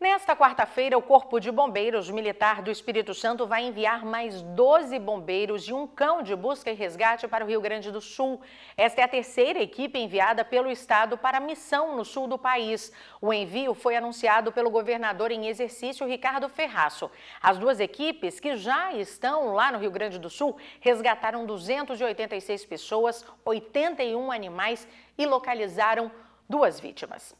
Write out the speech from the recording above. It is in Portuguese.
Nesta quarta-feira, o Corpo de Bombeiros Militar do Espírito Santo vai enviar mais 12 bombeiros e um cão de busca e resgate para o Rio Grande do Sul. Esta é a terceira equipe enviada pelo Estado para a missão no sul do país. O envio foi anunciado pelo governador em exercício, Ricardo Ferraço. As duas equipes, que já estão lá no Rio Grande do Sul, resgataram 286 pessoas, 81 animais e localizaram duas vítimas.